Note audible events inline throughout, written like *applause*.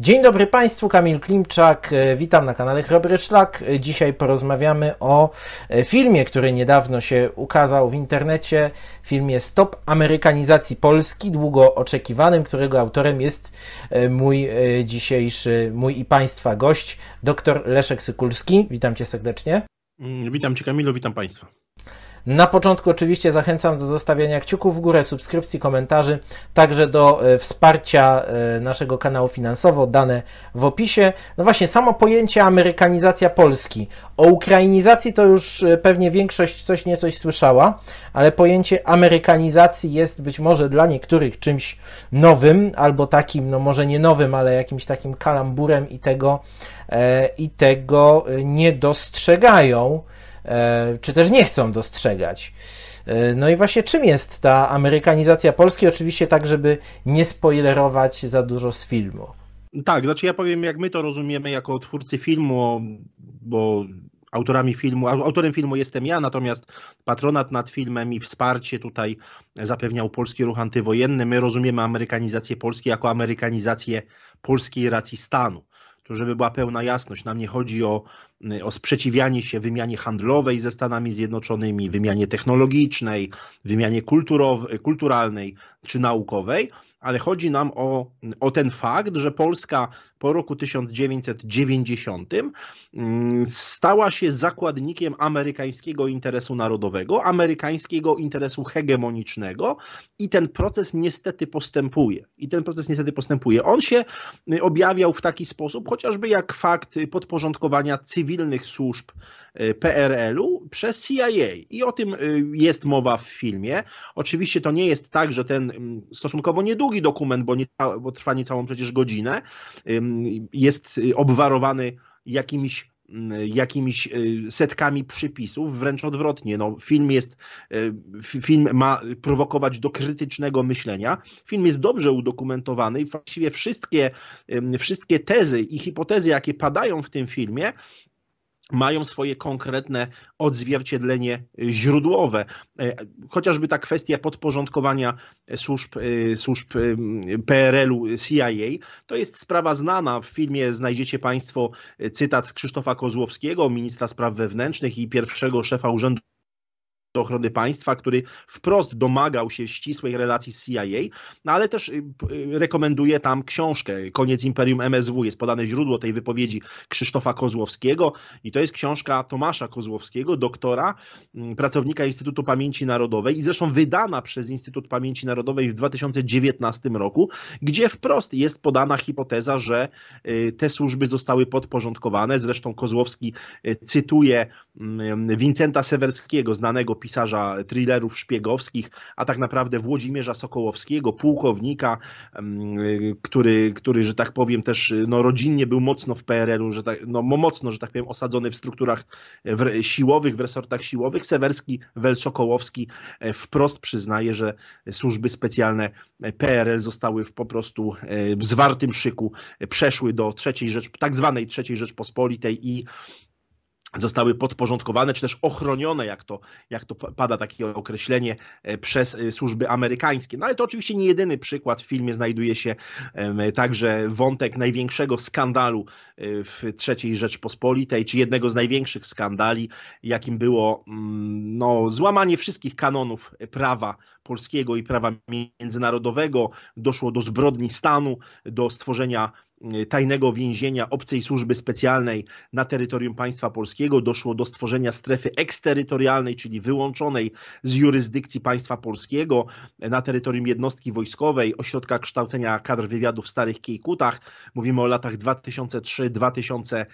Dzień dobry Państwu, Kamil Klimczak, e, witam na kanale Chrobry Szlak. E, Dzisiaj porozmawiamy o e, filmie, który niedawno się ukazał w internecie, filmie Stop Amerykanizacji Polski, długo oczekiwanym, którego autorem jest mój dzisiejszy, mój i Państwa gość, dr Leszek Sykulski. Witam Cię serdecznie. Mm, witam Cię Kamilu, witam Państwa. Na początku oczywiście zachęcam do zostawiania kciuków w górę, subskrypcji, komentarzy, także do e, wsparcia e, naszego kanału finansowo, dane w opisie. No właśnie, samo pojęcie amerykanizacja Polski. O ukrainizacji to już e, pewnie większość coś niecoś słyszała, ale pojęcie amerykanizacji jest być może dla niektórych czymś nowym, albo takim, no może nie nowym, ale jakimś takim kalamburem i tego, i tego nie dostrzegają. E, czy też nie chcą dostrzegać. E, no i właśnie czym jest ta amerykanizacja Polski? Oczywiście tak, żeby nie spoilerować za dużo z filmu. Tak, znaczy ja powiem, jak my to rozumiemy jako twórcy filmu, bo autorami filmu, autorem filmu jestem ja, natomiast patronat nad filmem i wsparcie tutaj zapewniał Polski Ruch Antywojenny. My rozumiemy amerykanizację Polski jako amerykanizację polskiej racji stanu. To żeby była pełna jasność, nam nie chodzi o, y, o sprzeciwianie się wymianie handlowej ze Stanami Zjednoczonymi, wymianie technologicznej, wymianie kulturow- kulturalnej czy naukowej, ale chodzi nam o, o ten fakt, że Polska po roku 1990 mm, stała się zakładnikiem amerykańskiego interesu narodowego, amerykańskiego interesu hegemonicznego i ten proces niestety postępuje. I ten proces niestety postępuje. On się y, objawiał w taki sposób, chociażby jak fakt podporządkowania cywilnych służb y, PRL-u przez CIA. I o tym y, jest mowa w filmie. Oczywiście to nie jest tak, że ten mm, stosunkowo niedługi dokument, bo, nie, bo trwa niecałą przecież godzinę, jest y, obwarowany jakimiś mm, jakimiś y, setkami przypisów, wręcz odwrotnie. No, film jest, y, film ma prowokować do krytycznego myślenia. Film jest dobrze udokumentowany i właściwie wszystkie, wszystkie tezy i hipotezy, jakie padają w tym filmie, mają swoje konkretne odzwierciedlenie źródłowe. E, chociażby ta kwestia podporządkowania służb, e, służb e, PRL-u CIA to jest sprawa znana. W filmie znajdziecie Państwo cytat z Krzysztofa Kozłowskiego, ministra spraw wewnętrznych i pierwszego szefa Urzędu Ochrony Państwa, który wprost domagał się ścisłej relacji z CIA, no ale też y, y, rekomenduje tam książkę Koniec Imperium MSW. Jest podane źródło tej wypowiedzi Krzysztofa Kozłowskiego i to jest książka Tomasza Kozłowskiego, doktora, mm, pracownika Instytutu Pamięci Narodowej i zresztą wydana przez Instytut Pamięci Narodowej w 2019 roku, gdzie wprost jest podana hipoteza, że y, te służby zostały podporządkowane. Zresztą Kozłowski cytuje mm, Wincenta Sewerskiego, znanego pisarza thrillerów szpiegowskich, a tak naprawdę Włodzimierza Sokołowskiego, pułkownika, który, który że tak powiem, też no, rodzinnie był mocno w PRL-u, że tak, no, mocno, że tak powiem, osadzony w strukturach e, w, siłowych, w resortach siłowych. Sewerski, Wel Sokołowski e, wprost przyznaje, że służby specjalne e, PRL zostały w po prostu w zwartym szyku, przeszły do trzeciej rzecz, tak zwanej trzeciej Rzeczpospolitej i zostały podporządkowane, czy też ochronione, jak to, jak to pada takie określenie, e, przez e, służby amerykańskie. No ale to oczywiście nie jedyny przykład. W filmie znajduje się także wątek największego skandalu e, w III Rzeczpospolitej, czy jednego z największych skandali, jakim było mm, no, złamanie wszystkich kanonów prawa polskiego i prawa międzynarodowego. Doszło do zbrodni stanu, do stworzenia Y, tajnego więzienia obcej służby specjalnej na terytorium państwa polskiego, doszło do stworzenia strefy eksterytorialnej, czyli wyłączonej z jurysdykcji państwa polskiego na terytorium jednostki wojskowej, ośrodka kształcenia kadr wywiadu w Starych Kiejkutach. Mówimy o latach 2003-2005.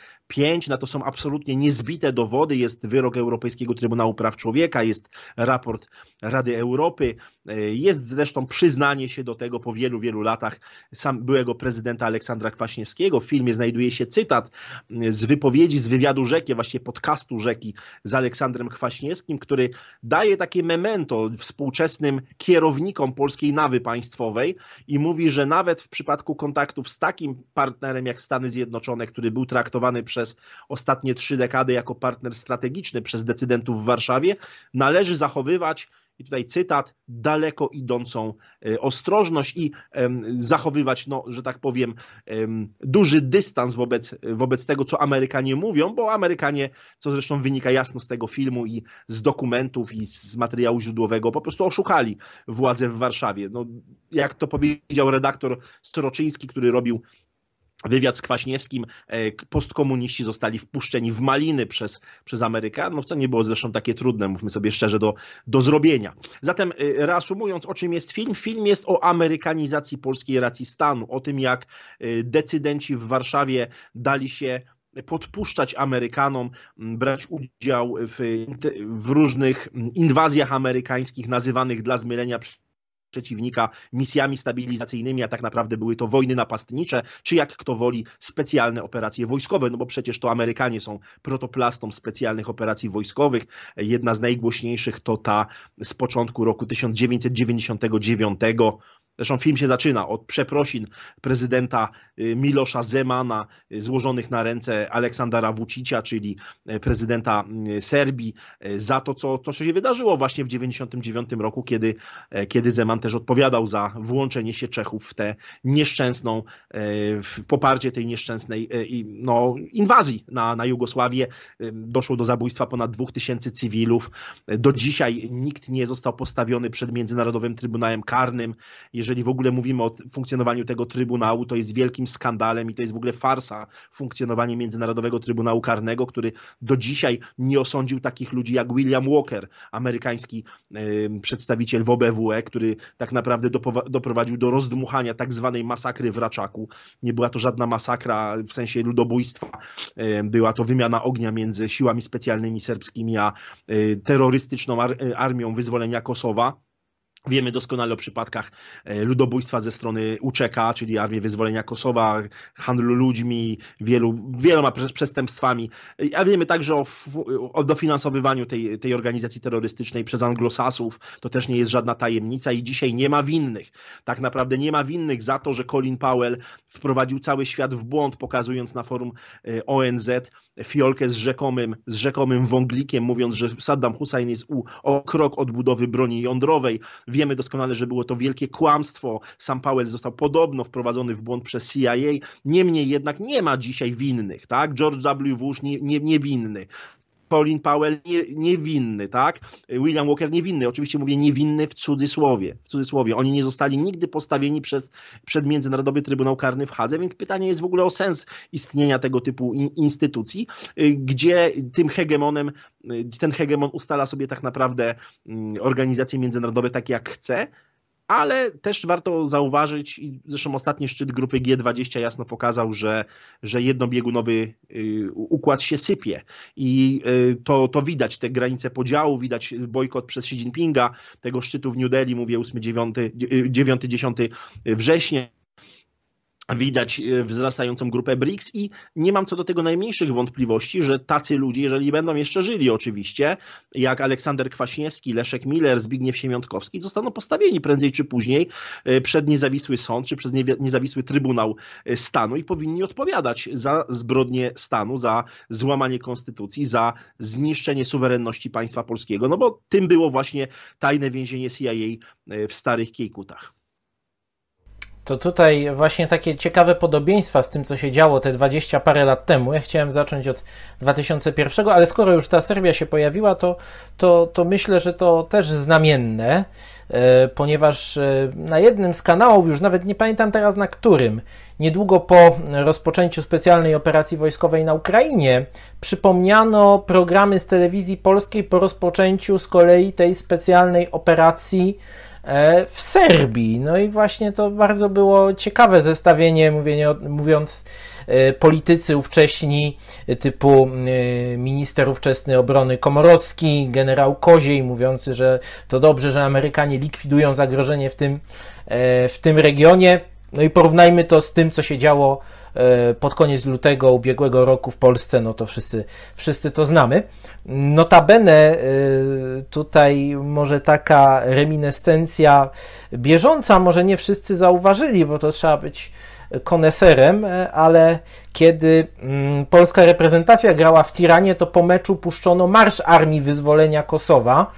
Na to są absolutnie niezbite dowody. Jest wyrok Europejskiego Trybunału Praw Człowieka, jest raport Rady Europy, y, jest zresztą przyznanie się do tego po wielu, wielu latach sam byłego prezydenta Aleksandra Kwaśniewskiego. W filmie znajduje się cytat z wypowiedzi z wywiadu Rzeki, właśnie podcastu Rzeki z Aleksandrem Kwaśniewskim, który daje takie memento współczesnym kierownikom polskiej nawy państwowej i mówi, że nawet w przypadku kontaktów z takim partnerem jak Stany Zjednoczone, który był traktowany przez ostatnie trzy dekady jako partner strategiczny przez decydentów w Warszawie, należy zachowywać i tutaj cytat, daleko idącą e, ostrożność i zachowywać, no, że tak powiem, duży dystans wobec, wobec tego, co Amerykanie mówią, bo Amerykanie, co zresztą wynika jasno z tego filmu i z dokumentów i z materiału źródłowego, po prostu oszukali władzę w Warszawie. No, jak to powiedział redaktor Soroczyński, który robił wywiad z Kwaśniewskim, e, postkomuniści zostali wpuszczeni w maliny przez, przez Amerykanów, co nie było zresztą takie trudne, mówmy sobie szczerze, do, do zrobienia. Zatem e, reasumując, o czym jest film? Film jest o amerykanizacji polskiej racji stanu, o tym jak e, decydenci w Warszawie dali się podpuszczać Amerykanom, brać udział w, w różnych inwazjach amerykańskich nazywanych dla zmylenia przez przeciwnika misjami stabilizacyjnymi, a tak naprawdę były to wojny napastnicze, czy jak kto woli, specjalne operacje wojskowe, no bo przecież to Amerykanie są protoplastą specjalnych operacji wojskowych. Jedna z najgłośniejszych to ta z początku roku 1999 Zresztą film się zaczyna od przeprosin prezydenta y, Milosza Zemana y, złożonych na ręce Aleksandra Vucicia, czyli y, prezydenta Serbii, za to, co, co się wydarzyło właśnie w 1999 roku, kiedy, e, kiedy Zeman też odpowiadał za włączenie się Czechów w tę nieszczęsną, e, w poparcie tej nieszczęsnej e, no, inwazji na, na Jugosławię. Doszło do zabójstwa ponad 2000 cywilów. Do dzisiaj nikt nie został postawiony przed Międzynarodowym Trybunałem Karnym. Jeżeli jeżeli w ogóle mówimy o funkcjonowaniu tego Trybunału, to jest wielkim skandalem i to jest w ogóle farsa funkcjonowanie Międzynarodowego Trybunału Karnego, który do dzisiaj nie osądził takich ludzi jak William Walker, amerykański przedstawiciel w OBWE, który tak naprawdę doprowadził do rozdmuchania tak zwanej masakry w Raczaku. Nie była to żadna masakra w sensie ludobójstwa, była to wymiana ognia między siłami specjalnymi serbskimi a e, terrorystyczną e, armią wyzwolenia Kosowa. Wiemy doskonale o przypadkach e, ludobójstwa ze strony Uczeka, czyli Armii Wyzwolenia Kosowa, handlu ludźmi, wielu, wieloma przestępstwami. E, a wiemy także o, o dofinansowywaniu tej, tej organizacji terrorystycznej przez anglosasów. To też nie jest żadna tajemnica i dzisiaj nie ma winnych. Tak naprawdę nie ma winnych za to, że Colin Powell wprowadził cały świat w błąd, pokazując na forum e, ONZ fiolkę z rzekomym, z rzekomym wąglikiem, mówiąc, że Saddam Hussein jest u, o krok od budowy broni jądrowej Wiemy doskonale, że było to wielkie kłamstwo. Sam Powell został podobno wprowadzony w błąd przez CIA. Niemniej jednak nie ma dzisiaj winnych, tak? George W. Bush nie, nie, Colin Powell nie, niewinny, tak? William Walker niewinny. Oczywiście mówię niewinny w cudzysłowie. W cudzysłowie. Oni nie zostali nigdy postawieni przez, przed Międzynarodowy Trybunał Karny w Hadze, więc pytanie jest w ogóle o sens istnienia tego typu in, instytucji, y, gdzie tym hegemonem, y, ten hegemon ustala sobie tak naprawdę mm, organizacje międzynarodowe tak jak chce, ale też warto zauważyć, i zresztą ostatni szczyt grupy G20 jasno pokazał, że, że jednobiegunowy y, układ się sypie i y, to, to widać, te granice podziału, widać bojkot przez Xi Jinpinga, tego szczytu w New Delhi, mówię 8-9-10 września, widać e, wzrastającą grupę BRICS i nie mam co do tego najmniejszych wątpliwości, że tacy ludzie, jeżeli będą jeszcze żyli oczywiście, jak Aleksander Kwaśniewski, Leszek Miller, Zbigniew Siemiątkowski, zostaną postawieni prędzej czy później e, przed niezawisły sąd czy przez niezawisły Trybunał e, Stanu i powinni odpowiadać za zbrodnie stanu, za złamanie konstytucji, za zniszczenie suwerenności państwa polskiego, no bo tym było właśnie tajne więzienie CIA w Starych Kiejkutach to tutaj właśnie takie ciekawe podobieństwa z tym, co się działo te 20 parę lat temu. Ja chciałem zacząć od 2001, ale skoro już ta Serbia się pojawiła, to, to, to myślę, że to też znamienne, e, ponieważ e, na jednym z kanałów, już nawet nie pamiętam teraz na którym, niedługo po rozpoczęciu specjalnej operacji wojskowej na Ukrainie, przypomniano programy z telewizji polskiej po rozpoczęciu z kolei tej specjalnej operacji E, w Serbii. No i właśnie to bardzo było ciekawe zestawienie, mówiąc e, politycy ówcześni e, typu minister ówczesny obrony Komorowski, generał Koziej mówiący, że to dobrze, że Amerykanie likwidują zagrożenie w tym, w tym regionie. No i porównajmy to z tym, co się działo E, pod koniec lutego ubiegłego roku w Polsce, no to wszyscy, wszyscy to znamy. Notabene e, tutaj może taka reminiscencja bieżąca, może nie wszyscy zauważyli, bo to trzeba być koneserem, e, ale kiedy mm, polska reprezentacja grała w Tiranie, to po meczu puszczono Marsz Armii Wyzwolenia Kosowa,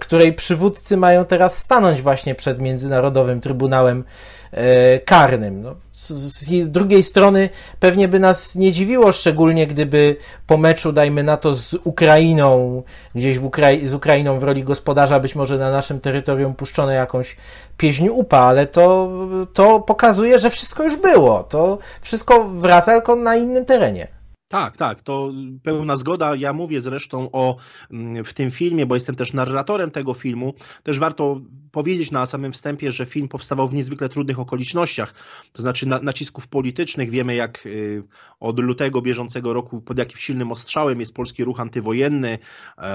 której przywódcy mają teraz stanąć właśnie przed Międzynarodowym Trybunałem E, karnym. No, z drugiej strony pewnie by nas nie dziwiło, szczególnie gdyby po meczu, dajmy na to, z Ukrainą, gdzieś Ukrai z Ukrainą w roli gospodarza, być może na naszym terytorium puszczono jakąś pieśń upa, ale to, to pokazuje, że wszystko już było. To wszystko wraca tylko na innym terenie. Tak, tak, to pełna zgoda. Ja mówię zresztą o mm, w tym filmie, bo jestem też narratorem tego filmu. Też warto powiedzieć na samym wstępie, że film powstawał w niezwykle trudnych okolicznościach, to znaczy na, nacisków politycznych. Wiemy, jak y, od lutego bieżącego roku pod jakim silnym ostrzałem jest polski ruch antywojenny.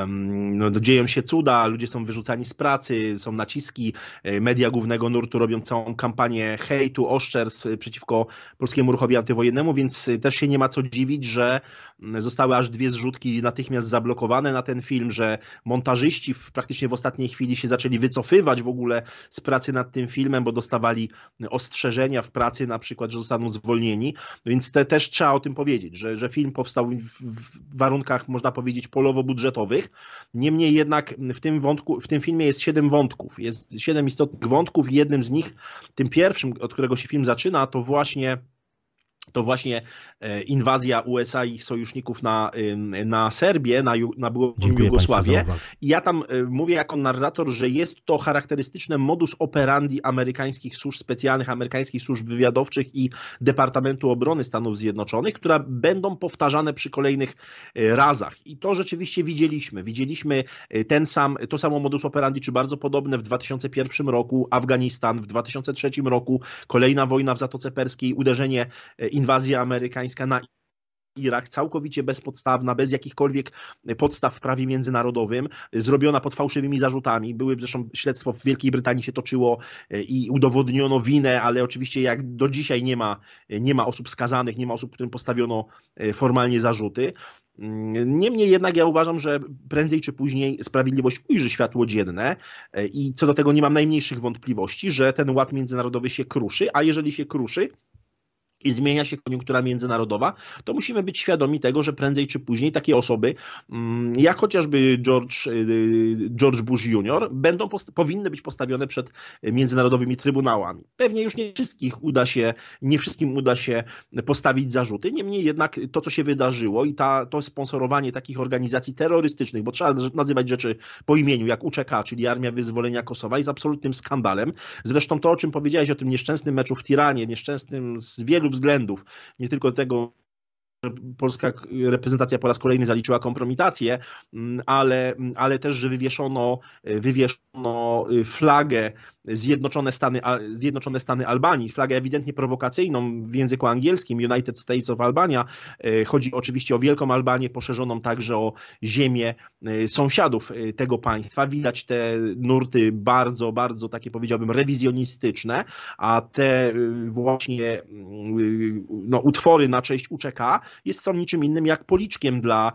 Ym, no, no, dzieją się cuda, ludzie są wyrzucani z pracy, są naciski. Y, media głównego nurtu robią całą kampanię hejtu, oszczerstw przeciwko polskiemu ruchowi antywojennemu, więc y, też się nie ma co dziwić, że że zostały aż dwie zrzutki natychmiast zablokowane na ten film, że montażyści w, praktycznie w ostatniej chwili się zaczęli wycofywać w ogóle z pracy nad tym filmem, bo dostawali ostrzeżenia w pracy na przykład, że zostaną zwolnieni, więc te, też trzeba o tym powiedzieć, że, że film powstał w, w warunkach, można powiedzieć, polowo-budżetowych, niemniej jednak w tym, wątku, w tym filmie jest siedem wątków, jest siedem istotnych wątków i jednym z nich, tym pierwszym, od którego się film zaczyna, to właśnie to właśnie e, inwazja USA i ich sojuszników na, na Serbię, na, Ju, na byłą Jugosławię. I ja tam e, mówię jako narrator, że jest to charakterystyczne modus operandi amerykańskich służb specjalnych, amerykańskich służb wywiadowczych i Departamentu Obrony Stanów Zjednoczonych, które będą powtarzane przy kolejnych e, razach. I to rzeczywiście widzieliśmy. Widzieliśmy ten sam, to samo modus operandi, czy bardzo podobne w 2001 roku, Afganistan w 2003 roku, kolejna wojna w Zatoce Perskiej, uderzenie inwazja amerykańska na Irak, całkowicie bezpodstawna, bez jakichkolwiek podstaw w prawie międzynarodowym, zrobiona pod fałszywymi zarzutami. Były zresztą śledztwo w Wielkiej Brytanii się toczyło e, i udowodniono winę, ale oczywiście jak do dzisiaj nie ma, e, nie ma osób skazanych, nie ma osób, którym postawiono e, formalnie zarzuty. Mm, niemniej jednak ja uważam, że prędzej czy później sprawiedliwość ujrzy światło dzienne i co do tego nie mam najmniejszych wątpliwości, że ten ład międzynarodowy się kruszy, a jeżeli się kruszy, i zmienia się koniunktura międzynarodowa, to musimy być świadomi tego, że prędzej czy później takie osoby, mm, jak chociażby George, y, y, George Bush Jr., będą, powinny być postawione przed międzynarodowymi trybunałami. Pewnie już nie wszystkich uda się, nie wszystkim uda się postawić zarzuty, niemniej jednak to, co się wydarzyło i ta, to sponsorowanie takich organizacji terrorystycznych, bo trzeba nazywać rzeczy po imieniu, jak UCK, czyli Armia Wyzwolenia Kosowa, jest absolutnym skandalem. Zresztą to, o czym powiedziałeś, o tym nieszczęsnym meczu w Tiranie, nieszczęsnym z wielu wielu względów. Nie tylko tego, że polska reprezentacja po raz kolejny zaliczyła kompromitację, mm, ale, mm, ale też, że wywieszono, wywieszono y, flagę Zjednoczone Stany, Zjednoczone Stany Albanii, flagę ewidentnie prowokacyjną w języku angielskim, United States of Albania. E, chodzi oczywiście o Wielką Albanię, poszerzoną także o ziemię e, sąsiadów e, tego państwa. Widać te nurty bardzo, bardzo takie powiedziałbym rewizjonistyczne, a te właśnie mm, no, utwory na cześć UCK jest, są niczym innym jak policzkiem dla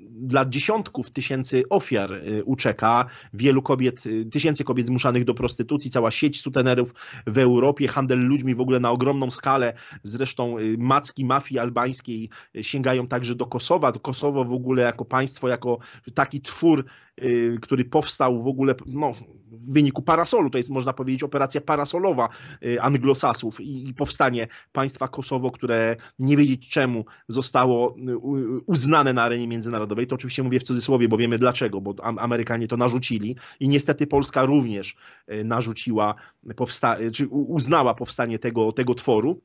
dla dziesiątków tysięcy ofiar y, uczeka wielu kobiet, y, tysięcy kobiet zmuszanych do prostytucji, cała sieć sutenerów w Europie, handel ludźmi w ogóle na ogromną skalę, zresztą y, macki mafii albańskiej sięgają także do Kosowa, Kosowo w ogóle jako państwo, jako taki twór Y, który powstał w ogóle no, w wyniku parasolu, to jest można powiedzieć operacja parasolowa y, anglosasów i powstanie państwa Kosowo, które nie wiedzieć czemu zostało y, uznane na arenie międzynarodowej. To oczywiście mówię w cudzysłowie, bo wiemy dlaczego, bo Amerykanie to narzucili i niestety Polska również narzuciła, powsta- czy uznała powstanie tego, tego tworu.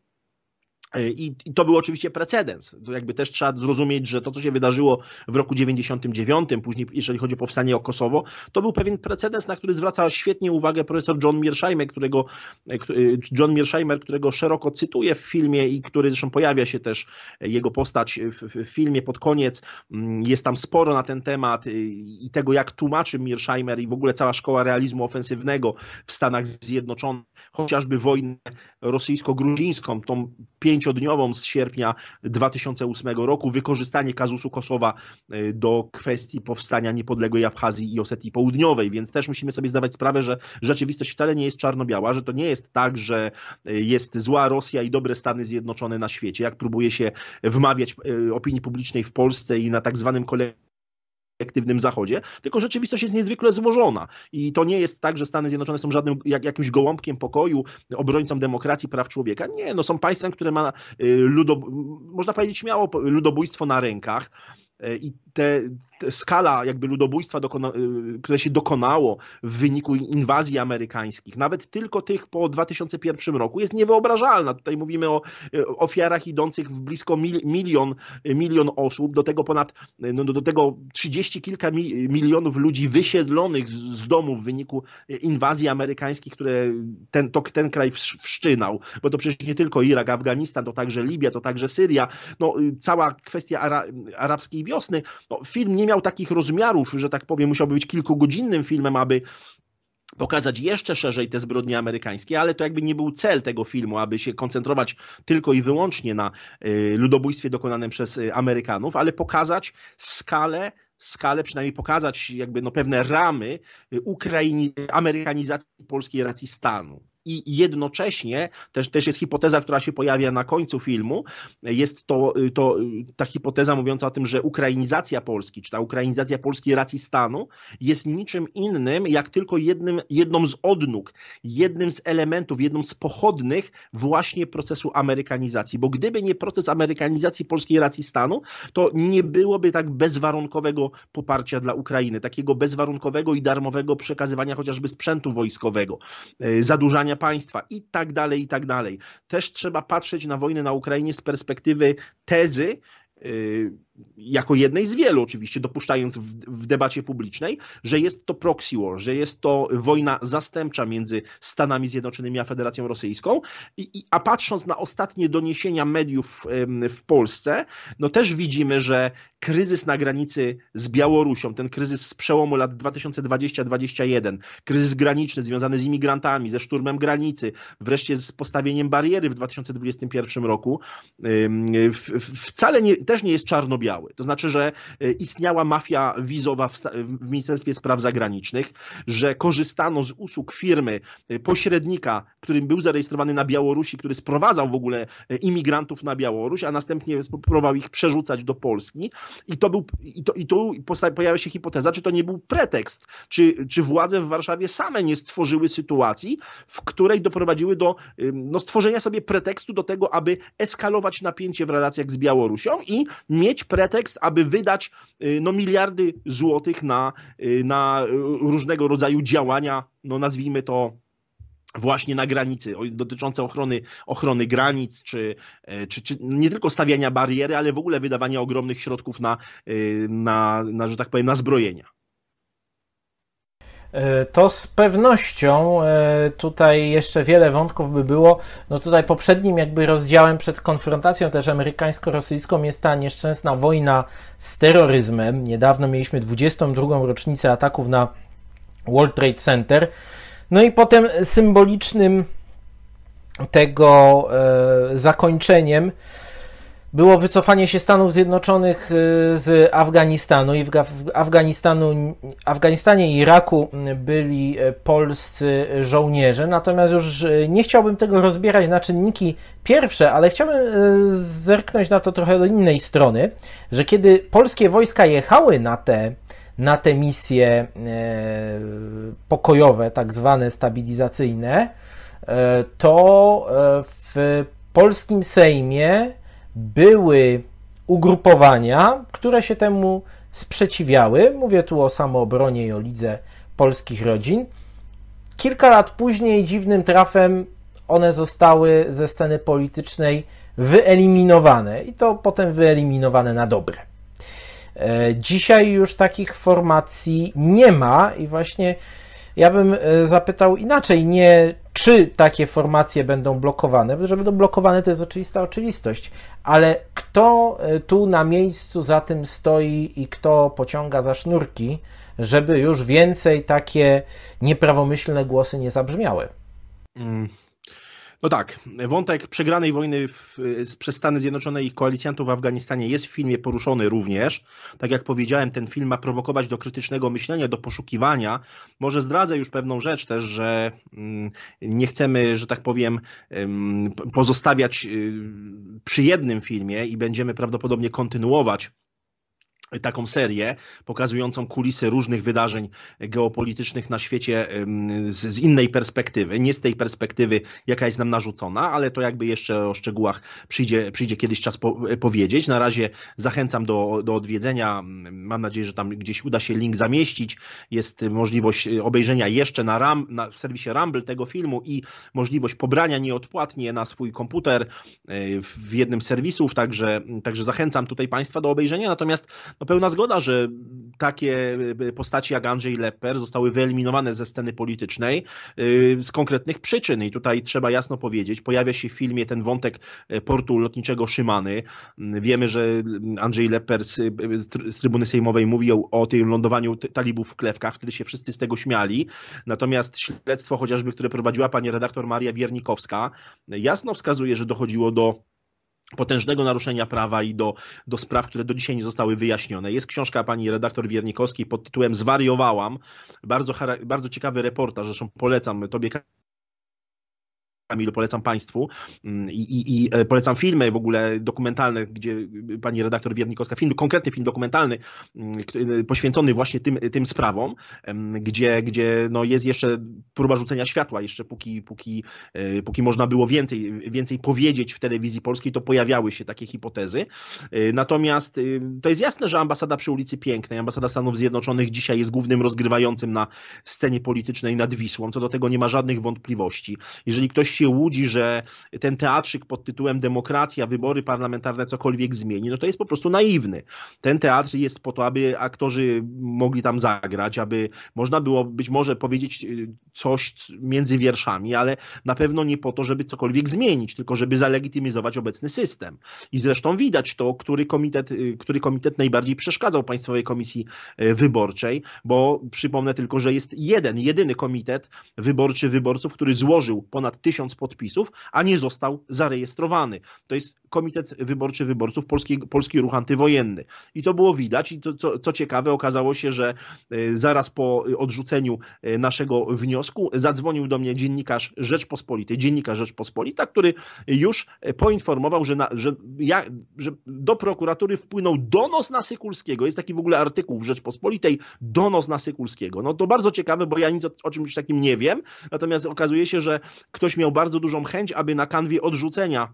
E, I, I, to był oczywiście precedens. To jakby też trzeba zrozumieć, że to, co się wydarzyło w roku 99, później jeżeli chodzi o powstanie o Kosowo, to był pewien precedens, na który zwraca świetnie uwagę profesor John Mearsheimer, którego, e, e, John Mearsheimer, którego szeroko cytuję w filmie i który zresztą pojawia się też jego postać w, w filmie pod koniec. Mm, jest tam sporo na ten temat i tego, jak tłumaczy Mearsheimer i w ogóle cała szkoła realizmu ofensywnego w Stanach Zjednoczonych, chociażby wojnę rosyjsko-gruzińską, tą pięć pięciodniową z sierpnia 2008 roku, wykorzystanie kazusu Kosowa e, do kwestii powstania niepodległej Abchazji i Osetii Południowej, więc też musimy sobie zdawać sprawę, że rzeczywistość wcale nie jest czarno-biała, że to nie jest tak, że e, jest zła Rosja i dobre Stany Zjednoczone na świecie, jak próbuje się wmawiać e, opinii publicznej w Polsce i na tak zwanym kolejnym aktywnym Zachodzie, tylko rzeczywistość jest niezwykle złożona. I to nie jest tak, że Stany Zjednoczone są żadnym jak, jakimś gołąbkiem pokoju, obrońcą demokracji, praw człowieka. Nie, no są państwem, które ma, y, ludo, można powiedzieć śmiało, ludobójstwo na rękach. Y, I te, skala jakby ludobójstwa, dokona, y, które się dokonało w wyniku inwazji amerykańskich, nawet tylko tych po 2001 roku, jest niewyobrażalna. Tutaj mówimy o y, ofiarach idących w blisko mil, milion, y, milion osób, do tego ponad, no, do tego 30 kilka milionów ludzi wysiedlonych z, z, domu w wyniku inwazji amerykańskich, które ten, to, ten kraj wszczynał, bo to przecież nie tylko Irak, Afganistan, to także Libia, to także Syria, no, cała kwestia ara, arabskiej wiosny. No, film nie miał miał takich rozmiarów, że tak powiem, musiałby być kilkugodzinnym filmem, aby pokazać jeszcze szerzej te zbrodnie amerykańskie, ale to jakby nie był cel tego filmu, aby się koncentrować tylko i wyłącznie na y, ludobójstwie dokonanym przez y, Amerykanów, ale pokazać skalę skalę, przynajmniej pokazać jakby no pewne ramy y, Ukraini, amerykanizacji polskiej racji stanu i jednocześnie, też, też jest hipoteza, która się pojawia na końcu filmu, jest to, y, to y, ta hipoteza mówiąca o tym, że ukrainizacja Polski, czy ta ukrainizacja polskiej racji stanu jest niczym innym, jak tylko jednym, jedną z odnóg, jednym z elementów, jedną z pochodnych właśnie procesu amerykanizacji, bo gdyby nie proces amerykanizacji polskiej racji stanu, to nie byłoby tak bezwarunkowego poparcia dla Ukrainy, takiego bezwarunkowego i darmowego przekazywania chociażby sprzętu wojskowego, y, zadłużania budowania państwa i tak dalej, i tak dalej. Też trzeba patrzeć na wojnę na Ukrainie z perspektywy tezy, y, jako jednej z wielu oczywiście, dopuszczając w, w, debacie publicznej, że jest to proxy war, że jest to wojna zastępcza między Stanami Zjednoczonymi a Federacją Rosyjską. I, i a patrząc na ostatnie doniesienia mediów w Polsce, no też widzimy, że kryzys na granicy z Białorusią, ten kryzys z przełomu lat 2020-2021, kryzys graniczny związany z imigrantami, ze szturmem granicy, wreszcie z postawieniem bariery w 2021 roku, wcale nie, też nie jest czarno-biały to znaczy, że e, istniała mafia wizowa w, w Ministerstwie Spraw Zagranicznych, że korzystano z usług firmy e, pośrednika, którym był zarejestrowany na Białorusi, który sprowadzał w ogóle e, imigrantów na Białoruś, a następnie próbował ich przerzucać do Polski. I to był, i, to, i tu pojawia się hipoteza, czy to nie był pretekst, czy, czy władze w Warszawie same nie stworzyły sytuacji, w której doprowadziły do no, stworzenia sobie pretekstu do tego, aby eskalować napięcie w relacjach z Białorusią i mieć pretekst, aby wydać y, no, miliardy złotych na, y, na y, różnego rodzaju działania, no nazwijmy to właśnie na granicy, dotyczące ochrony, ochrony granic, czy, czy, czy, nie tylko stawiania bariery, ale w ogóle wydawania ogromnych środków na, na, na że tak powiem, na zbrojenia. E, to z pewnością e, tutaj jeszcze wiele wątków by było. No tutaj poprzednim jakby rozdziałem przed konfrontacją też amerykańsko-rosyjską jest ta nieszczęsna wojna z terroryzmem. Niedawno mieliśmy 22. rocznicę ataków na World Trade Center. No i potem symbolicznym tego e, zakończeniem było wycofanie się Stanów Zjednoczonych y, z Afganistanu i w Afganistanu, Afganistanie i Iraku y, byli y, polscy żołnierze. Natomiast już nie chciałbym tego rozbierać na czynniki pierwsze, ale chciałbym zerknąć na to trochę do innej strony, że kiedy polskie wojska jechały na te na te misje pokojowe, tak zwane stabilizacyjne, to w polskim Sejmie były ugrupowania, które się temu sprzeciwiały. Mówię tu o samoobronie i o lidze polskich rodzin. Kilka lat później dziwnym trafem one zostały ze sceny politycznej wyeliminowane i to potem wyeliminowane na dobre. E, dzisiaj już takich formacji nie ma i właśnie ja bym e, zapytał inaczej, nie czy takie formacje będą blokowane? Że będą blokowane to jest oczywista oczywistość, ale kto e, tu na miejscu za tym stoi i kto pociąga za sznurki, żeby już więcej takie nieprawomyślne głosy nie zabrzmiały? Mm, no tak, wątek przegranej wojny w, przez Stany Zjednoczone i ich koalicjantów w Afganistanie jest w filmie poruszony również. Tak jak powiedziałem, ten film ma prowokować do krytycznego myślenia, do poszukiwania. Może zdradzę już pewną rzecz też, że mm, nie chcemy, że tak powiem, pozostawiać y, przy jednym filmie i będziemy prawdopodobnie kontynuować taką serię pokazującą kulisy różnych wydarzeń geopolitycznych na świecie z, z, innej perspektywy, nie z tej perspektywy, jaka jest nam narzucona, ale to jakby jeszcze o szczegółach przyjdzie, przyjdzie kiedyś czas po, powiedzieć. Na razie zachęcam do, do odwiedzenia. Mam nadzieję, że tam gdzieś uda się link zamieścić. Jest możliwość obejrzenia jeszcze na, RAM, na w serwisie Rumble tego filmu i możliwość pobrania nieodpłatnie na swój komputer e, w jednym z serwisów, także, także zachęcam tutaj Państwa do obejrzenia. Natomiast no pełna zgoda, że takie y, y, postaci jak Andrzej Lepper zostały wyeliminowane ze sceny politycznej y, z konkretnych przyczyn i tutaj trzeba jasno powiedzieć, pojawia się w filmie ten wątek portu lotniczego Szymany. Mm, wiemy, że mm, Andrzej Lepper z, z trybuny sejmowej mówił o tym lądowaniu talibów w klewkach, wtedy się wszyscy z tego śmiali. Natomiast śledztwo chociażby, które prowadziła pani redaktor Maria Wiernikowska, jasno wskazuje, że dochodziło do potężnego naruszenia prawa i do, do spraw, które do dzisiaj nie zostały wyjaśnione. Jest książka pani redaktor Wiernikowskiej pod tytułem Zwariowałam. Bardzo, bardzo ciekawy reportaż, zresztą polecam tobie Kamilu, polecam Państwu mm, I, i, i, e, polecam filmy w ogóle dokumentalne, gdzie pani redaktor Wiernikowska, film, konkretny film dokumentalny mm, e, poświęcony właśnie tym, tym sprawom, gdzie, gdzie no jest jeszcze próba rzucenia światła, jeszcze póki, póki, e, póki można było więcej, więcej powiedzieć w telewizji polskiej, to pojawiały się takie hipotezy. Natomiast y, to jest jasne, że ambasada przy ulicy Pięknej, ambasada Stanów Zjednoczonych dzisiaj jest głównym rozgrywającym na scenie politycznej nad Wisłą, co do tego nie ma żadnych wątpliwości. Jeżeli ktoś się łudzi, że ten teatrzyk pod tytułem demokracja, wybory parlamentarne cokolwiek zmieni, no to jest po prostu naiwny. Ten teatr jest po to, aby aktorzy mogli tam zagrać, aby można było być może powiedzieć y, coś między wierszami, ale na pewno nie po to, żeby cokolwiek zmienić, tylko żeby zalegitymizować obecny system. I zresztą widać to, który komitet, y, który komitet najbardziej przeszkadzał Państwowej Komisji y, Wyborczej, bo przypomnę tylko, że jest jeden, jedyny komitet wyborczy wyborców, który złożył ponad tysiąc tysiąc podpisów, a nie został zarejestrowany. To jest Komitet Wyborczy Wyborców Polski, Polski Ruch Antywojenny. I to było widać i to, co, co ciekawe, okazało się, że e, zaraz po odrzuceniu e, naszego wniosku zadzwonił do mnie dziennikarz Rzeczpospolitej, dziennikarz Rzeczpospolita, który już poinformował, że, na, że, ja, że do prokuratury wpłynął donos na Sykulskiego. Jest taki w ogóle artykuł w Rzeczpospolitej, donos na Sykulskiego. No to bardzo ciekawe, bo ja nic o, o czymś takim nie wiem, natomiast okazuje się, że ktoś miał bardzo dużą chęć, aby na kanwie odrzucenia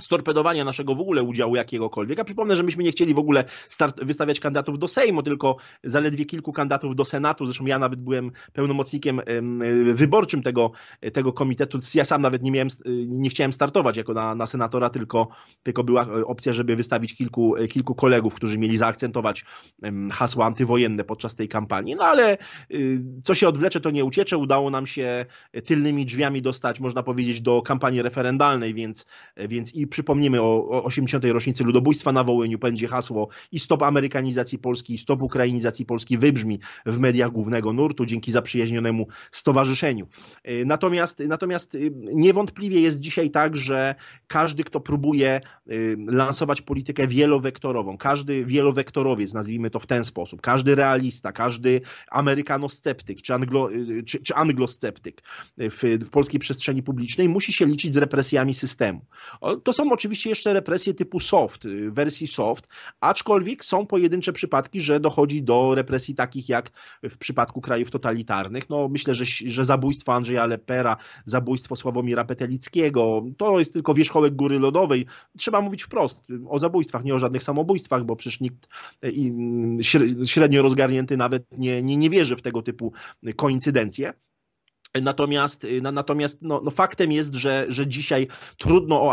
storpedowania naszego w ogóle udziału jakiegokolwiek. A przypomnę, że myśmy nie chcieli w ogóle start, wystawiać kandydatów do Sejmu, tylko zaledwie kilku kandydatów do Senatu. Zresztą ja nawet byłem pełnomocnikiem e, wyborczym tego, e, tego komitetu. Ja sam nawet nie, miałem, e, nie chciałem startować jako na, na senatora, tylko, tylko była opcja, żeby wystawić kilku, kilku kolegów, którzy mieli zaakcentować hasła antywojenne podczas tej kampanii. No ale y, co się odwlecze, to nie uciecze. Udało nam się tylnymi drzwiami dostać, można powiedzieć, do kampanii referendalnej, więc, więc i przypomnimy o, o 80. rocznicy ludobójstwa na Wołyniu będzie hasło i stop amerykanizacji Polski, i stop ukrainizacji Polski wybrzmi w mediach głównego nurtu dzięki zaprzyjaźnionemu stowarzyszeniu. Y, natomiast, natomiast y, niewątpliwie jest dzisiaj tak, że każdy, kto próbuje y, lansować politykę wielowektorową, każdy wielowektorowiec, nazwijmy to w ten sposób, każdy realista, każdy amerykanosceptyk czy, anglo, czy, czy anglosceptyk w, w polskiej przestrzeni publicznej musi się liczyć z represjami systemu. To są oczywiście jeszcze represje typu soft, y, wersji soft, aczkolwiek są pojedyncze przypadki, że dochodzi do represji takich jak w przypadku krajów totalitarnych. No myślę, że, że zabójstwo Andrzeja Lepera, zabójstwo Sławomira Petelickiego, to jest tylko wierzchołek góry lodowej. Trzeba mówić wprost y, o zabójstwach, nie o żadnych samobójstwach, bo przecież nikt y, mm, średnio rozgarnięty nawet nie, nie, nie wierzy w tego typu koincydencje. Natomiast, natomiast no, no faktem jest, że, że dzisiaj trudno o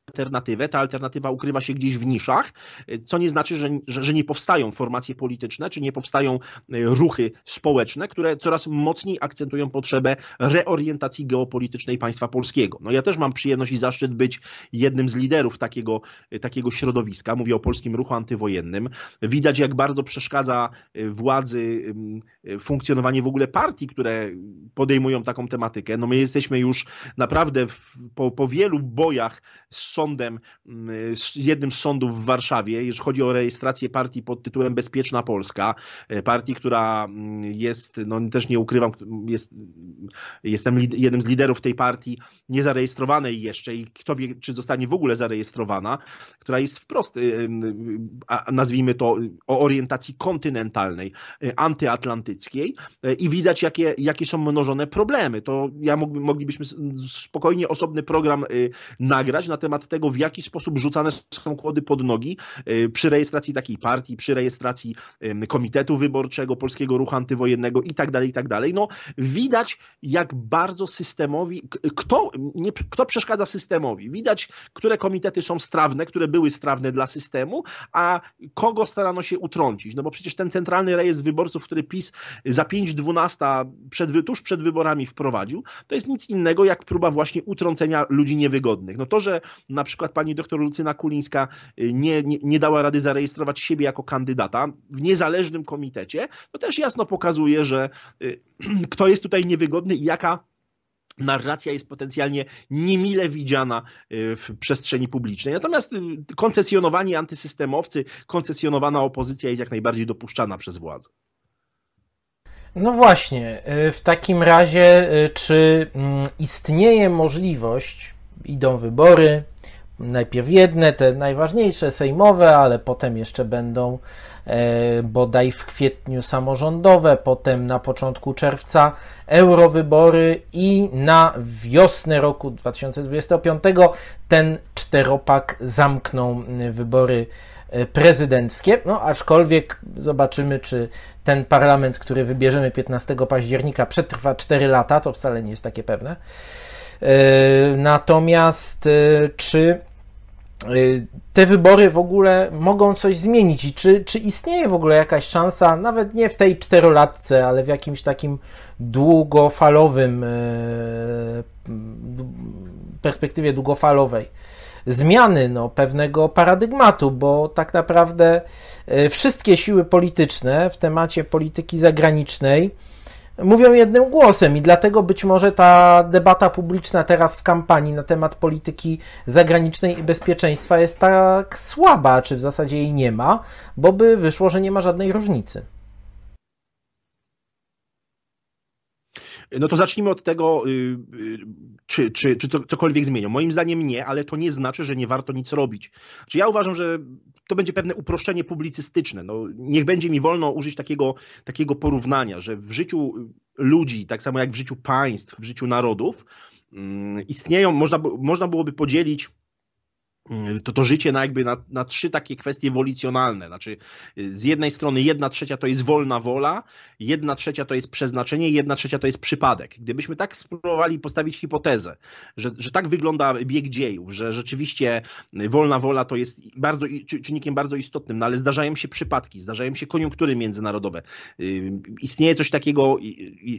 alternatywę. Ta alternatywa ukrywa się gdzieś w niszach, co nie znaczy, że, że, że nie powstają formacje polityczne, czy nie powstają e, ruchy społeczne, które coraz mocniej akcentują potrzebę reorientacji geopolitycznej państwa polskiego. No ja też mam przyjemność i zaszczyt być jednym z liderów takiego, e, takiego środowiska. Mówię o polskim ruchu antywojennym. Widać, jak bardzo przeszkadza e, władzy funkcjonowanie w ogóle partii, które podejmują taką tematykę. No my jesteśmy już naprawdę w, po, po wielu bojach z sądem, mm, jednym z sądów w Warszawie, jeżeli chodzi o rejestrację partii pod tytułem Bezpieczna Polska, e, partii, która mm, jest, no też nie ukrywam, mm, jest, jestem jednym z liderów tej partii, niezarejestrowanej jeszcze i kto wie, czy zostanie w ogóle zarejestrowana, która jest wprost, e, nazwijmy to, o orientacji kontynentalnej, e, antyatlantyckiej i widać, jakie, jakie są mnożone problemy. To ja moglibyśmy spokojnie osobny program nagrać na temat tego, w jaki sposób rzucane są kłody pod nogi y, przy rejestracji takiej partii, przy rejestracji Komitetu Wyborczego, Polskiego Ruchu Antywojennego i tak dalej, i tak dalej. No widać, jak bardzo systemowi, kto, nie, kto przeszkadza systemowi. Widać, które komitety są strawne, które były strawne dla systemu, a kogo starano się utrącić. No bo przecież ten centralny rejestr wyborców, który PiS za 5.12 przed, tuż przed wyborami wprowadził, to jest nic innego jak próba właśnie utrącenia ludzi niewygodnych. No to, że na na przykład pani doktor Lucyna Kulińska y, nie, nie, nie dała rady zarejestrować siebie jako kandydata w niezależnym komitecie, to też jasno pokazuje, że y, *clears throat* kto jest tutaj niewygodny i jaka narracja jest potencjalnie niemile widziana y, w przestrzeni publicznej. Natomiast koncesjonowani antysystemowcy, koncesjonowana opozycja jest jak najbardziej dopuszczana przez władzę. No właśnie, w takim razie, czy mm, istnieje możliwość, idą wybory. Najpierw jedne, te najważniejsze, sejmowe, ale potem jeszcze będą e, bodaj w kwietniu samorządowe, potem na początku czerwca eurowybory i na wiosnę roku 2025 ten czteropak zamkną y, wybory y, prezydenckie, no aczkolwiek zobaczymy, czy ten parlament, który wybierzemy 15 października przetrwa 4 lata, to wcale nie jest takie pewne. E, natomiast e, czy e, te wybory w ogóle mogą coś zmienić i czy, czy istnieje w ogóle jakaś szansa, nawet nie w tej czterolatce, ale w jakimś takim długofalowym perspektywie długofalowej zmiany no, pewnego paradygmatu, bo tak naprawdę wszystkie siły polityczne w temacie polityki zagranicznej mówią jednym głosem i dlatego być może ta debata publiczna teraz w kampanii na temat polityki zagranicznej i bezpieczeństwa jest tak słaba, czy w zasadzie jej nie ma, bo by wyszło, że nie ma żadnej różnicy. No to zacznijmy od tego, y, y, czy, czy, czy to cokolwiek zmienią. Moim zdaniem nie, ale to nie znaczy, że nie warto nic robić. Czy ja uważam, że to będzie pewne uproszczenie publicystyczne. No, niech będzie mi wolno użyć takiego, takiego porównania, że w życiu ludzi, tak samo jak w życiu państw, w życiu narodów, mm, istnieją, można, można byłoby podzielić Mm, to, to życie na jakby na, na trzy takie kwestie wolicjonalne. Znaczy, z jednej strony jedna trzecia to jest wolna wola, jedna trzecia to jest przeznaczenie, jedna trzecia to jest przypadek. Gdybyśmy tak spróbowali postawić hipotezę, że, że tak wygląda bieg dziejów, że rzeczywiście wolna wola to jest bardzo, czynnikiem bardzo istotnym, no ale zdarzają się przypadki, zdarzają się koniunktury międzynarodowe. Yy, istnieje coś takiego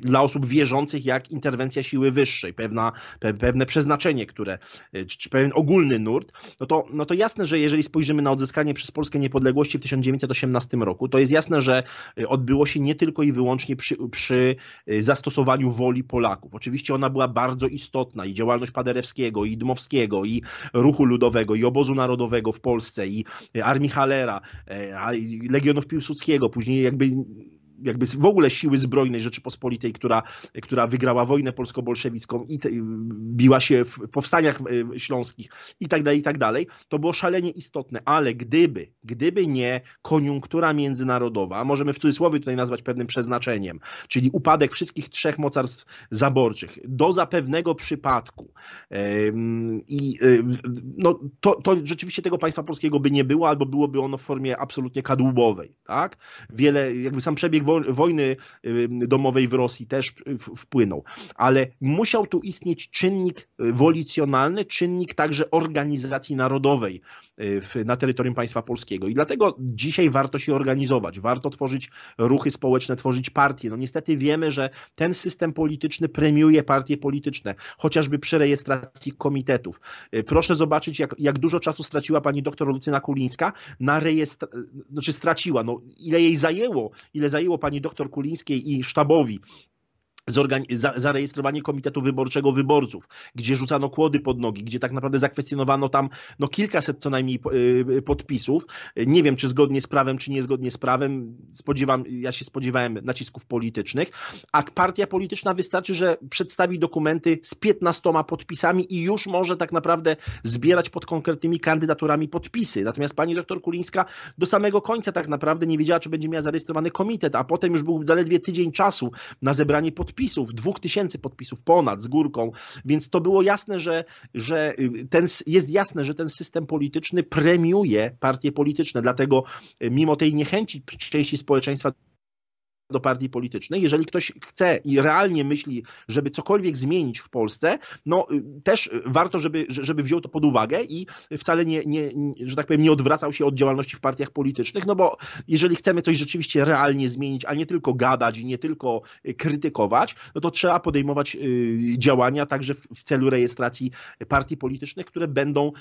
dla osób wierzących jak interwencja siły wyższej, pewna, pewne przeznaczenie, które, yy, czy pewien ogólny nurt, no to, no to jasne, że jeżeli spojrzymy na odzyskanie przez Polskę niepodległości w 1918 roku, to jest jasne, że y, odbyło się nie tylko i wyłącznie przy, przy y, zastosowaniu woli Polaków. Oczywiście ona była bardzo istotna i działalność Paderewskiego, i Dmowskiego, i ruchu ludowego, i obozu narodowego w Polsce, i y, armii Halera, Legionów Piłsudskiego, później jakby jakby w ogóle siły zbrojnej Rzeczypospolitej, która, która wygrała wojnę polsko-bolszewicką i te, biła się w powstaniach e, śląskich i tak dalej, i tak dalej, to było szalenie istotne, ale gdyby, gdyby nie koniunktura międzynarodowa, możemy w cudzysłowie tutaj nazwać pewnym przeznaczeniem, czyli upadek wszystkich trzech mocarstw zaborczych do zapewnego przypadku i e, no, to, to rzeczywiście tego państwa polskiego by nie było, albo byłoby ono w formie absolutnie kadłubowej, tak? Wiele, jakby sam przebieg wojny y, domowej w Rosji też wpłynął, ale musiał tu istnieć czynnik y, wolicjonalny, czynnik także organizacji narodowej y, na terytorium państwa polskiego. I dlatego dzisiaj warto się organizować, warto tworzyć ruchy społeczne, tworzyć partie. No niestety wiemy, że ten system polityczny premiuje partie polityczne, chociażby przy rejestracji komitetów. Proszę zobaczyć, jak, jak dużo czasu straciła pani doktor Lucyna Kulińska na rejestrację, znaczy straciła, no ile jej zajęło, ile zajęło pani doktor Kulińskiej i sztabowi zarejestrowanie Komitetu Wyborczego Wyborców, gdzie rzucano kłody pod nogi, gdzie tak naprawdę zakwestionowano tam no, kilkaset co najmniej y, podpisów. Nie wiem, czy zgodnie z prawem, czy niezgodnie z prawem. Spodziewam, ja się spodziewałem nacisków politycznych. A partia polityczna wystarczy, że przedstawi dokumenty z 15 podpisami i już może tak naprawdę zbierać pod konkretnymi kandydaturami podpisy. Natomiast pani doktor Kulińska do samego końca tak naprawdę nie wiedziała, czy będzie miała zarejestrowany komitet, a potem już był zaledwie tydzień czasu na zebranie podpisów podpisów, 2000 podpisów ponad z górką, więc to było jasne, że, że y, ten, jest jasne, że ten system polityczny premiuje partie polityczne, dlatego y, mimo tej niechęci części społeczeństwa do partii politycznej. Jeżeli ktoś chce i realnie myśli, żeby cokolwiek zmienić w Polsce, no y, też warto, żeby, żeby wziął to pod uwagę i wcale nie, nie, że tak powiem, nie odwracał się od działalności w partiach politycznych, no bo jeżeli chcemy coś rzeczywiście realnie zmienić, a nie tylko gadać i nie tylko y, krytykować, no to trzeba podejmować y, działania także w celu rejestracji partii politycznych, które będą,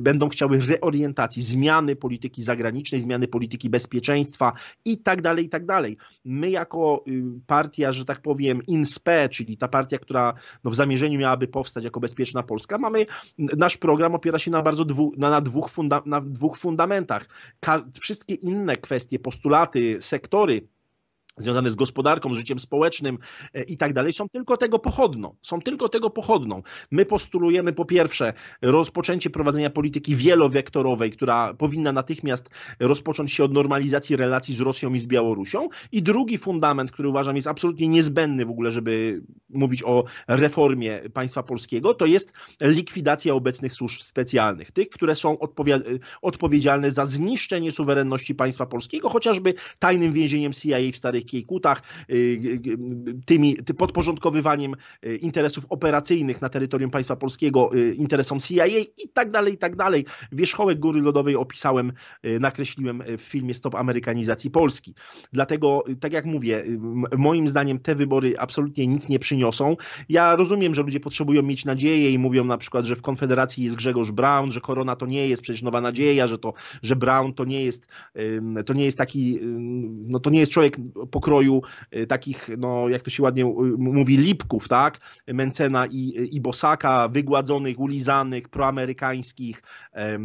będą chciały reorientacji, zmiany polityki zagranicznej, zmiany polityki bezpieczeństwa i tak dalej, i tak dalej my jako y, partia, że tak powiem, INSPE, czyli ta partia, która no, w zamierzeniu miałaby powstać jako Bezpieczna Polska, mamy, nasz program opiera się na bardzo dwu, na, na, dwóch funda, na dwóch fundamentach. Ka wszystkie inne kwestie, postulaty, sektory, związane z gospodarką, z życiem społecznym e, i tak dalej, są tylko tego pochodną. Są tylko tego pochodną. My postulujemy po pierwsze rozpoczęcie prowadzenia polityki wielowektorowej, która powinna natychmiast rozpocząć się od normalizacji relacji z Rosją i z Białorusią i drugi fundament, który uważam jest absolutnie niezbędny w ogóle, żeby mówić o reformie państwa polskiego, to jest likwidacja obecnych służb specjalnych, tych, które są odpowiedzialne za zniszczenie suwerenności państwa polskiego, chociażby tajnym więzieniem CIA w starych kutach y, y, y, tymi podporządkowywaniem interesów operacyjnych na terytorium państwa polskiego interesom CIA i tak dalej, i tak dalej. Wierzchołek Góry Lodowej opisałem, nakreśliłem w filmie Stop Amerykanizacji Polski. Dlatego, tak jak mówię, moim zdaniem te wybory absolutnie nic nie przyniosą. Ja rozumiem, że ludzie potrzebują mieć nadzieję i mówią na przykład, że w Konfederacji jest Grzegorz Brown, że Korona to nie jest przecież nowa nadzieja, że to, że Brown to nie jest, to nie jest taki, no to nie jest człowiek, pokroju y, takich, no jak to się ładnie y, mówi, lipków, tak? Mencena i, y, i Bosaka, wygładzonych, ulizanych, proamerykańskich, tak dalej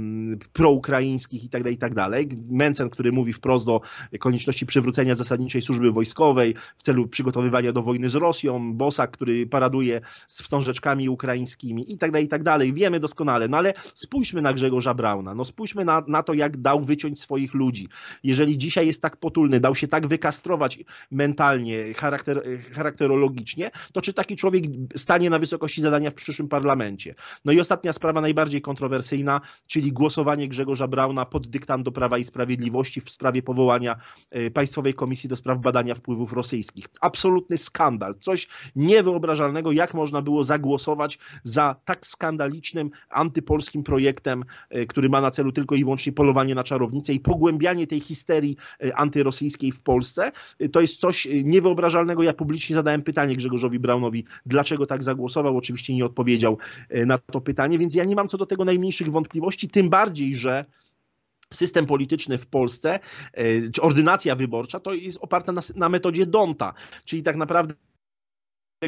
proukraińskich tak dalej. Mencen, który mówi wprost o konieczności przywrócenia zasadniczej służby wojskowej w celu przygotowywania do wojny z Rosją, Bosak, który paraduje z wstążeczkami ukraińskimi i i tak dalej tak dalej. Wiemy doskonale, no ale spójrzmy na Grzegorza Brauna, no spójrzmy na, na to, jak dał wyciąć swoich ludzi. Jeżeli dzisiaj jest tak potulny, dał się tak wykastrować mentalnie, charakter, charakterologicznie, to czy taki człowiek stanie na wysokości zadania w przyszłym parlamencie. No i ostatnia sprawa, najbardziej kontrowersyjna, czyli głosowanie Grzegorza Brauna pod dyktando Prawa i Sprawiedliwości w sprawie powołania e, Państwowej Komisji do Spraw Badania Wpływów Rosyjskich. Absolutny skandal, coś niewyobrażalnego, jak można było zagłosować za tak skandalicznym, antypolskim projektem, e, który ma na celu tylko i wyłącznie polowanie na czarownicę i pogłębianie tej histerii e, antyrosyjskiej w Polsce to jest coś y, niewyobrażalnego. Ja publicznie zadałem pytanie Grzegorzowi Braunowi, dlaczego tak zagłosował. Oczywiście nie odpowiedział y, na to pytanie, więc ja nie mam co do tego najmniejszych wątpliwości, tym bardziej, że system polityczny w Polsce, y, czy ordynacja wyborcza, to jest oparta na, na metodzie Donta, czyli tak naprawdę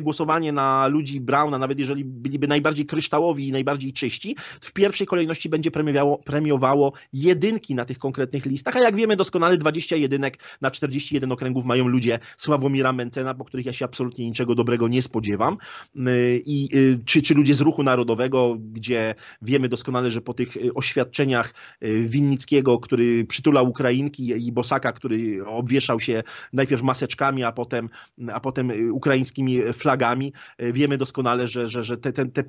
głosowanie na ludzi Brauna, nawet jeżeli byliby najbardziej kryształowi i najbardziej czyści, w pierwszej kolejności będzie premiowało, premiowało jedynki na tych konkretnych listach, a jak wiemy doskonale 20 jedynek na 41 okręgów mają ludzie Sławomira Mencena, po których ja się absolutnie niczego dobrego nie spodziewam. Y, I y, czy, czy ludzie z ruchu narodowego, gdzie wiemy doskonale, że po tych y, oświadczeniach Winnickiego, który przytulał Ukrainki i Bosaka, który obwieszał się najpierw maseczkami, a potem, a potem ukraińskimi flagami. E, wiemy doskonale, że, że, że te, te, te,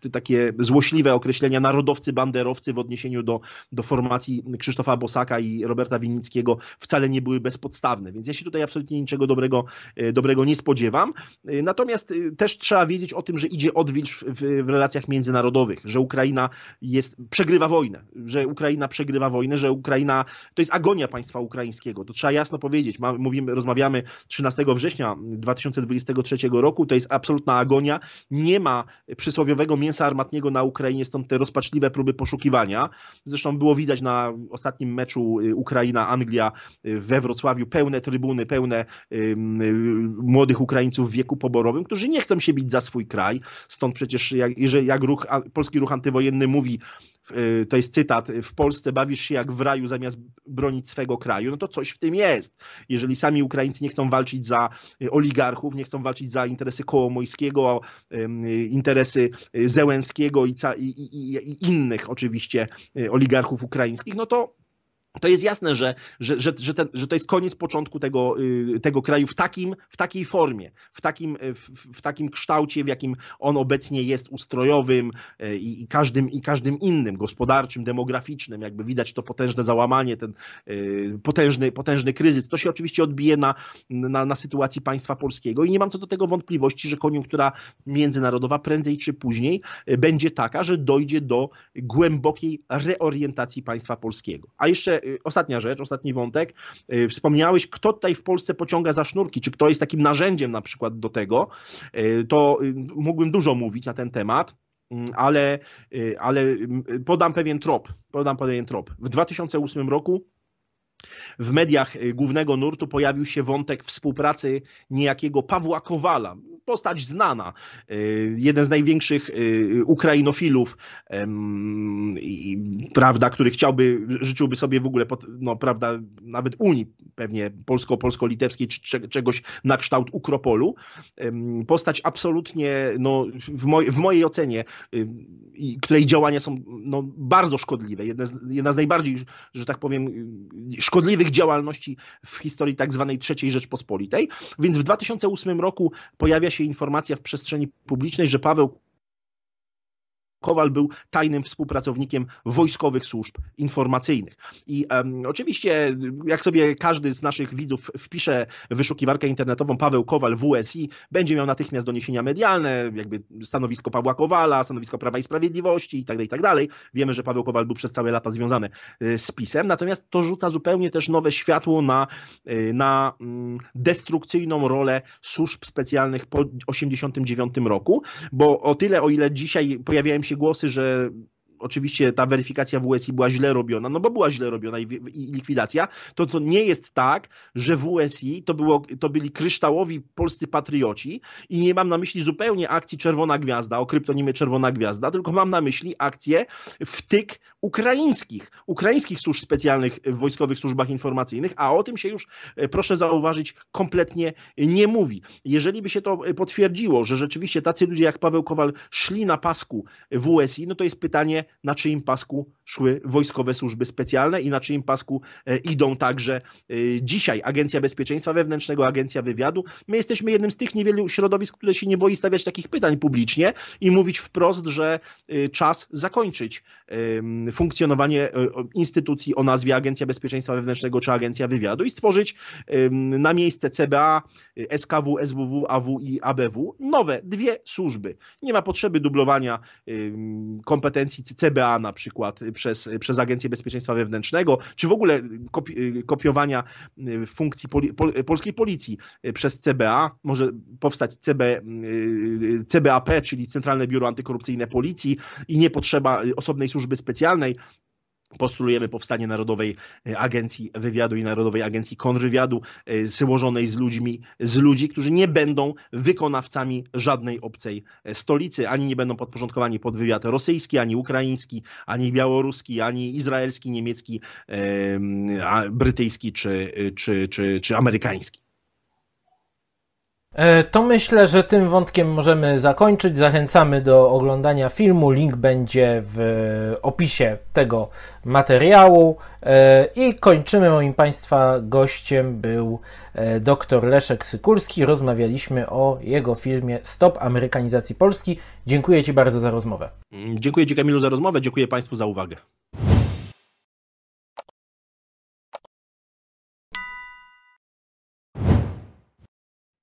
te takie złośliwe określenia narodowcy, banderowcy w odniesieniu do, do formacji Krzysztofa Bosaka i Roberta Winickiego wcale nie były bezpodstawne, więc ja się tutaj absolutnie niczego dobrego, e, dobrego nie spodziewam. E, natomiast też trzeba wiedzieć o tym, że idzie odwilż w, w relacjach międzynarodowych, że Ukraina jest, przegrywa wojnę, że Ukraina przegrywa wojnę, że Ukraina, to jest agonia państwa ukraińskiego, to trzeba jasno powiedzieć. mówimy, rozmawiamy 13 września 2023 roku. To jest absolutna agonia. Nie ma przysłowiowego mięsa armatniego na Ukrainie, stąd te rozpaczliwe próby poszukiwania. Zresztą było widać na ostatnim meczu y, Ukraina-Anglia y, we Wrocławiu pełne trybuny, pełne y, młodych Ukraińców w wieku poborowym, którzy nie chcą się bić za swój kraj. Stąd przecież, jak, jak ruch, polski ruch antywojenny mówi, Y, to jest cytat, w Polsce bawisz się jak w raju zamiast bronić swego kraju, no to coś w tym jest. Jeżeli sami Ukraińcy nie chcą walczyć za y, oligarchów, nie chcą walczyć za interesy Kołomojskiego, interesy y, Zełenskiego i, i, i, i innych oczywiście oligarchów ukraińskich, no to to jest jasne, że, że, że, że, że to jest koniec początku tego, y, tego kraju w, takim, w takiej formie, w takim, y, w, w takim kształcie, w jakim on obecnie jest ustrojowym y, i, i, każdym, i każdym innym, gospodarczym, demograficznym. Jakby widać to potężne załamanie, ten potężny, potężny kryzys. To się oczywiście odbije na, na, na sytuacji państwa polskiego i nie mam co do tego wątpliwości, że koniunktura międzynarodowa prędzej czy później będzie taka, że dojdzie do głębokiej reorientacji państwa polskiego. A jeszcze Y, ostatnia rzecz, ostatni wątek. Y, wspomniałeś, kto tutaj w Polsce pociąga za sznurki, czy kto jest takim narzędziem na przykład do tego. Y, to mógłbym dużo mówić na ten temat mm, ale, ale podam pewien trop. Podam pewien trop. W 2008 roku w mediach y, głównego nurtu pojawił się wątek współpracy niejakiego Pawła Kowala, postać znana, y, jeden z największych y, Ukrainofilów, prawda, który chciałby, życzyłby sobie w ogóle, no prawda, nawet Unii pewnie polsko-polsko-litewskiej czy czegoś na kształt Ukropolu. Postać absolutnie, no, w, moj, w mojej ocenie, której działania są no, bardzo szkodliwe, jedna z, jedna z najbardziej, że tak powiem, szkodliwych szkodliwych działalności w historii tak zwanej III Rzeczpospolitej. Więc w 2008 roku pojawia się informacja w przestrzeni publicznej, że Paweł Kowal był tajnym współpracownikiem wojskowych służb informacyjnych. I um, oczywiście, jak sobie każdy z naszych widzów wpisze wyszukiwarkę internetową Paweł Kowal WSI, będzie miał natychmiast doniesienia medialne, jakby stanowisko Pawła Kowala, stanowisko Prawa i Sprawiedliwości itd., tak itd. Tak Wiemy, że Paweł Kowal był przez całe lata związany y, z PiSem, natomiast to rzuca zupełnie też nowe światło na, y, na mm, destrukcyjną rolę służb specjalnych po 1989 roku, bo o tyle, o ile dzisiaj pojawiają się głosy, że oczywiście ta weryfikacja WSI była źle robiona, no bo była źle robiona i, i likwidacja, to to nie jest tak, że WSI to, było, to byli kryształowi polscy patrioci i nie mam na myśli zupełnie akcji Czerwona Gwiazda, o kryptonimie Czerwona Gwiazda, tylko mam na myśli akcję wtyk ukraińskich, ukraińskich służb specjalnych w wojskowych służbach informacyjnych, a o tym się już, e, proszę zauważyć, kompletnie nie mówi. Jeżeli by się to e, potwierdziło, że rzeczywiście tacy ludzie jak Paweł Kowal szli na pasku WSI, no to jest pytanie, na czyim pasku szły wojskowe służby specjalne i na czyim pasku e, idą także e, dzisiaj Agencja Bezpieczeństwa Wewnętrznego, Agencja Wywiadu. My jesteśmy jednym z tych niewielu środowisk, które się nie boi stawiać takich pytań publicznie i mówić wprost, że e, czas zakończyć funkcjonowanie instytucji o nazwie Agencja Bezpieczeństwa Wewnętrznego czy Agencja Wywiadu i stworzyć na miejsce CBA, SKW, SWW, AW i ABW nowe dwie służby. Nie ma potrzeby dublowania kompetencji CBA na przykład przez, przez Agencję Bezpieczeństwa Wewnętrznego, czy w ogóle kopi kopiowania y, funkcji poli pol polskiej policji przez CBA, może powstać CB, y, CBAP, czyli Centralne Biuro Antykorupcyjne Policji i nie potrzeba y, osobnej służby specjalnej, Postulujemy powstanie Narodowej e, Agencji Wywiadu i Narodowej Agencji Kontrwywiadu, e, złożonej z ludźmi, z ludzi, którzy nie będą wykonawcami żadnej obcej e, stolicy, ani nie będą podporządkowani pod wywiad rosyjski, ani ukraiński, ani białoruski, ani izraelski, niemiecki, brytyjski czy, czy, czy, czy amerykański. E, to myślę, że tym wątkiem możemy zakończyć. Zachęcamy do oglądania filmu. Link będzie w e, opisie tego materiału. E, I kończymy. Moim Państwa gościem był dr Leszek Sykulski. Rozmawialiśmy o jego filmie Stop Amerykanizacji Polski. Dziękuję Ci bardzo za rozmowę. Dziękuję Ci Kamilu za rozmowę. Dziękuję Państwu za uwagę.